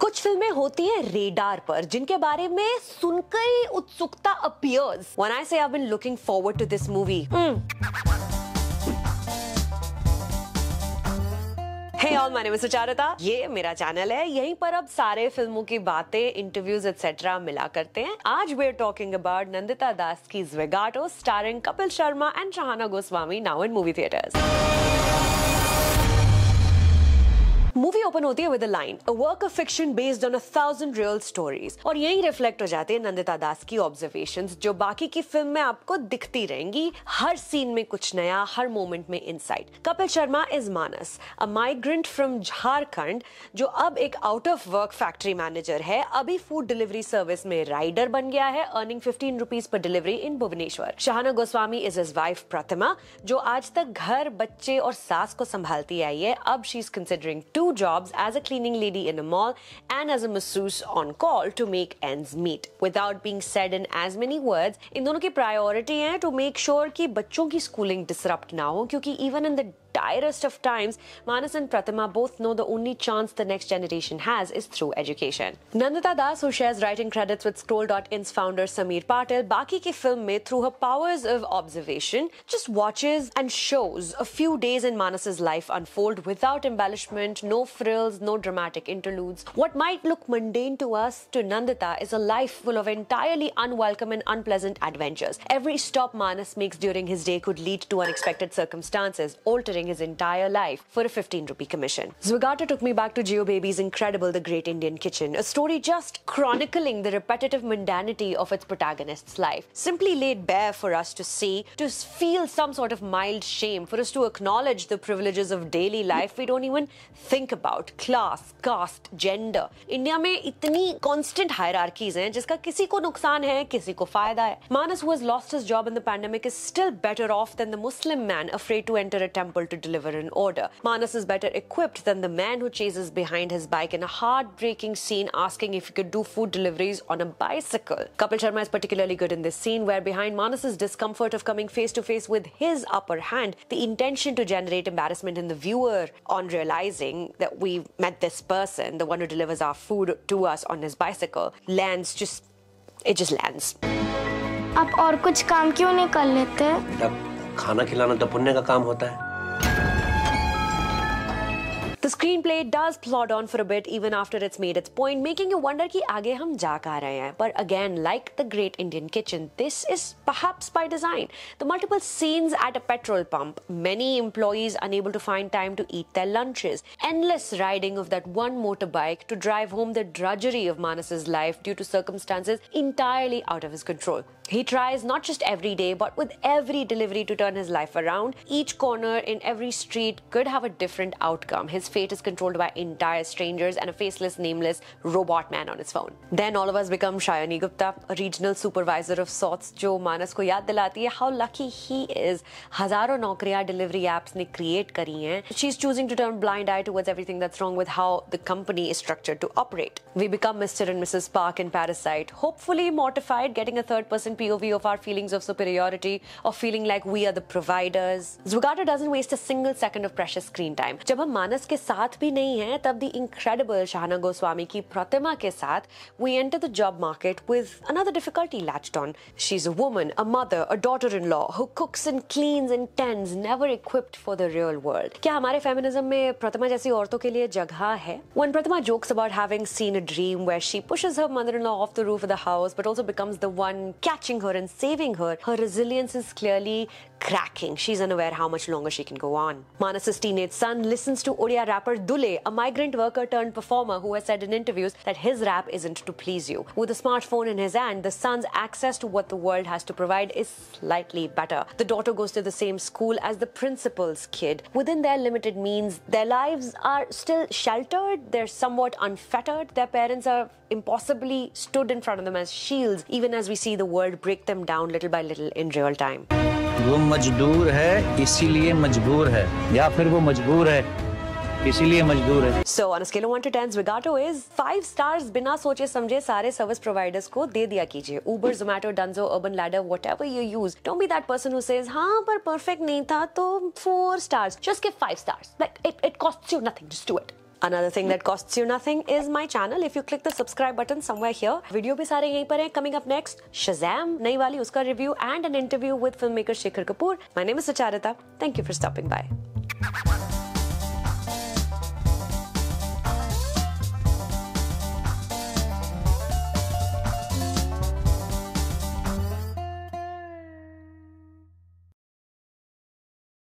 कुछ फिल्में होती हैं रेडार पर जिनके बारे में सुनकर ही उत्सुकता appears when I say I been looking forward to this movie hey all my name is Sucharita ये मेरा चैनल है यहीं पर अब सारे फिल्मों की बातें इंटरव्यूज एक्सेट्रा मिला करते हैं आज we are talking about Nandita Das की Zwigato starring Kapil Sharma and Shahana Goswami now in movie theatres movie open होती है with a line a work of fiction based on a thousand real stories और यही रिफ्लेक्ट हो जाते हैं नंदिता दास की ऑब्जर्वेशन जो बाकी की फिल्म में आपको दिखती रहेंगी हर सीन में कुछ नया हर मोमेंट में insight Kapil Sharma is Manas a migrant from Jharkhand जो अब एक out of work factory manager है अभी फूड डिलीवरी सर्विस में राइडर बन गया है earning fifteen rupees per delivery in Bhubaneswar Shahana Goswami is his wife Pratima जो आज तक घर बच्चे और सास को संभालती आई है अब she is considering to two jobs as a cleaning lady in a mall and as a masseuse on call to make ends meet. Without being said in as many words, इन दोनों की प्रायोरिटी है to make sure कि बच्चों की schooling disrupt ना हो क्योंकि direst of times, Manas and Pratima both know the only chance the next generation has is through education. Nandita Das, who shares writing credits with Scroll.in's founder Sameer Patel, Baki ke film mein, through her powers of observation, just watches and shows a few days in Manas's life unfold without embellishment, no frills, no dramatic interludes. What might look mundane to us, to Nandita, is a life full of entirely unwelcome and unpleasant adventures. Every stop Manas makes during his day could lead to unexpected circumstances, altering his entire life for a 15 rupee commission. Zwigata took me back to Geo Baby's incredible The Great Indian Kitchen, a story just chronicling the repetitive mundanity of its protagonist's life, simply laid bare for us to see, to feel some sort of mild shame, for us to acknowledge the privileges of daily life we don't even think about. Class, caste, gender. India में इतनी constant hierarchies हैं जिसका किसी को नुकसान है, किसी को फायदा है. Manas who has lost his job in the pandemic is still better off than the Muslim man afraid to enter a temple to deliver an order. Manas is better equipped than the man who chases behind his bike in a heartbreaking scene asking if he could do food deliveries on a bicycle. Kapil Sharma is particularly good in this scene where behind Manas's discomfort of coming face to face with his upper hand, the intention to generate embarrassment in the viewer on realizing that we met this person, the one who delivers our food to us on his bicycle, lands just it just lands. आप और कुछ काम क्यों नहीं कर लेते? खाना खिलाना तो पुण्य का काम होता है the screenplay does plod on for a bit even after it's made its point, making you wonder ki aage hum ja ka rahe But again, like the Great Indian Kitchen, this is perhaps by design. The multiple scenes at a petrol pump, many employees unable to find time to eat their lunches, endless riding of that one motorbike to drive home the drudgery of Manas's life due to circumstances entirely out of his control. He tries not just every day, but with every delivery to turn his life around. Each corner in every street could have a different outcome. His fate is controlled by entire strangers and a faceless, nameless robot man on his phone. Then all of us become Shayani Gupta, a regional supervisor of sorts, who मानस को याद how lucky he is. Hazaro nokriya delivery apps ने create करी She's choosing to turn blind eye towards everything that's wrong with how the company is structured to operate. We become Mr. and Mrs. Park in Parasite, hopefully mortified, getting a third person POV of our feelings of superiority, of feeling like we are the providers. Zugata doesn't waste a single second of precious screen time. Jab hum मानस साथ भी नहीं है तब the incredible शाहना Goswami की प्रतिमा के साथ we enter the job market with another difficulty latched on she is a woman a mother a daughter in law who cooks and cleans and tends never equipped for the real world क्या हमारे feminism में प्रतिमा जैसी औरतों के लिए जगह है when Pratima jokes about having seen a dream where she pushes her mother-in-law off the roof of the house but also becomes the one catching her and saving her her resilience is clearly cracking. She's unaware how much longer she can go on. Manas's teenage son listens to Odia rapper Dule, a migrant worker turned performer who has said in interviews that his rap isn't to please you. With a smartphone in his hand, the son's access to what the world has to provide is slightly better. The daughter goes to the same school as the principal's kid. Within their limited means, their lives are still sheltered, they're somewhat unfettered, their parents are impossibly stood in front of them as shields, even as we see the world break them down little by little in real time. वो मजदूर है इसीलिए मजबूर है या फिर वो मजबूर है इसीलिए मजदूर है so on scale of 1 two 10 Zwigato is 5 stars बिना सोचे समझे सारे सर्विस प्रोवाइडर्स को दे दिया कीजिए Uber Zomato Dunzo Urban Ladder whatever you use don't be that person who says हां पर परफेक्ट नहीं था तो 4 stars just give 5 stars like it it costs you nothing just do it Another thing that costs you nothing is my channel. If you click the subscribe button somewhere here, video भी सारे यहीं Coming up next, Shazam, नई वाली उसका review and an interview with filmmaker Shekhar Kapoor. My name is Sacharita. Thank you for stopping by.